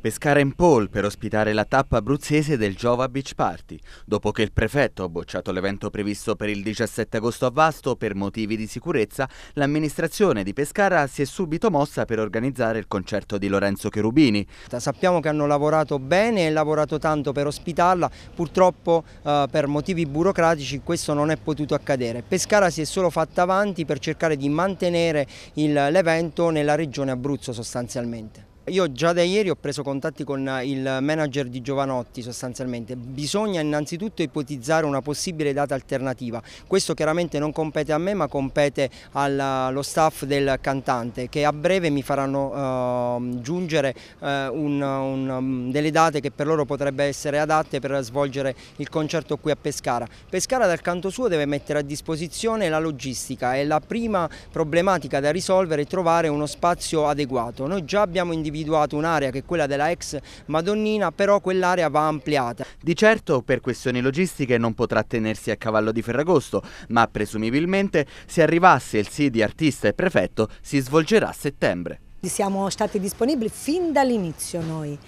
Pescara in Paul per ospitare la tappa abruzzese del Giova Beach Party, dopo che il prefetto ha bocciato l'evento previsto per il 17 agosto a Vasto per motivi di sicurezza, l'amministrazione di Pescara si è subito mossa per organizzare il concerto di Lorenzo Cherubini. Sappiamo che hanno lavorato bene e lavorato tanto per ospitarla, purtroppo eh, per motivi burocratici questo non è potuto accadere. Pescara si è solo fatta avanti per cercare di mantenere l'evento nella regione Abruzzo sostanzialmente. Io già da ieri ho preso contatti con eh, il manager di Giovanotti sostanzialmente. Bisogna innanzitutto ipotizzare una possibile data alternativa. Questo chiaramente non compete a me ma compete allo staff del cantante che a breve mi faranno uh, giungere uh, un, un, mm, delle date che per loro potrebbero essere adatte per svolgere il concerto qui a Pescara. Pescara dal canto suo deve mettere a disposizione la logistica e la prima problematica da risolvere è trovare uno spazio adeguato. Noi già abbiamo individuato individuato un'area che è quella della ex Madonnina, però quell'area va ampliata. Di certo per questioni logistiche non potrà tenersi a cavallo di Ferragosto, ma presumibilmente se arrivasse il sì di artista e prefetto si svolgerà a settembre. Siamo stati disponibili fin dall'inizio noi.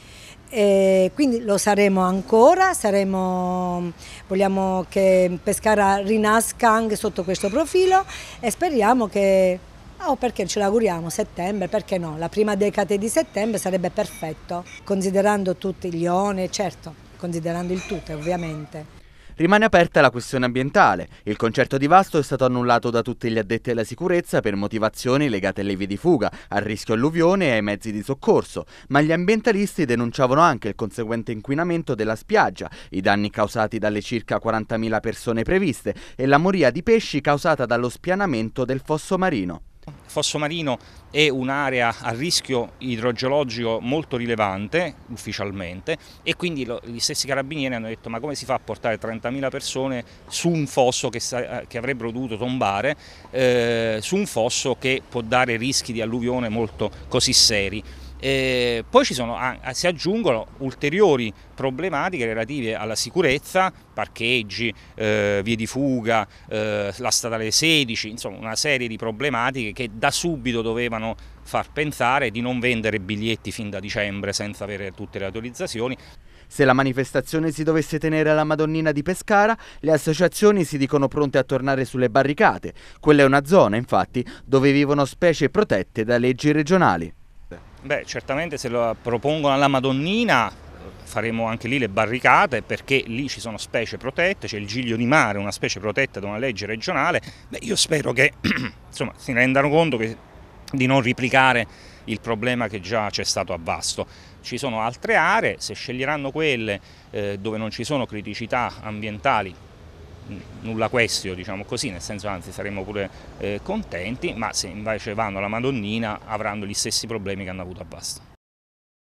E eh, quindi lo saremo ancora, saremo, vogliamo che Pescara rinasca anche sotto questo profilo e speriamo che Oh, perché ce l'auguriamo, settembre, perché no? La prima decade di settembre sarebbe perfetto, considerando tutti gli one, certo, considerando il tutto ovviamente. Rimane aperta la questione ambientale. Il concerto di Vasto è stato annullato da tutti gli addetti alla sicurezza per motivazioni legate alle vie di fuga, al rischio alluvione e ai mezzi di soccorso, ma gli ambientalisti denunciavano anche il conseguente inquinamento della spiaggia, i danni causati dalle circa 40.000 persone previste e la moria di pesci causata dallo spianamento del fosso marino. Fosso Marino è un'area a rischio idrogeologico molto rilevante ufficialmente e quindi lo, gli stessi carabinieri hanno detto ma come si fa a portare 30.000 persone su un fosso che, che avrebbero dovuto tombare, eh, su un fosso che può dare rischi di alluvione molto così seri. Eh, poi sono, ah, si aggiungono ulteriori problematiche relative alla sicurezza, parcheggi, eh, vie di fuga, eh, la statale 16, insomma una serie di problematiche che da subito dovevano far pensare di non vendere biglietti fin da dicembre senza avere tutte le autorizzazioni. Se la manifestazione si dovesse tenere alla Madonnina di Pescara, le associazioni si dicono pronte a tornare sulle barricate. Quella è una zona, infatti, dove vivono specie protette da leggi regionali. Beh, certamente se lo propongono alla Madonnina faremo anche lì le barricate perché lì ci sono specie protette, c'è il giglio di mare, una specie protetta da una legge regionale. Beh, io spero che insomma, si rendano conto che, di non replicare il problema che già c'è stato a Vasto. Ci sono altre aree, se sceglieranno quelle eh, dove non ci sono criticità ambientali Mm, nulla questio, diciamo così, nel senso anzi saremmo pure eh, contenti, ma se invece vanno alla Madonnina avranno gli stessi problemi che hanno avuto a Basta.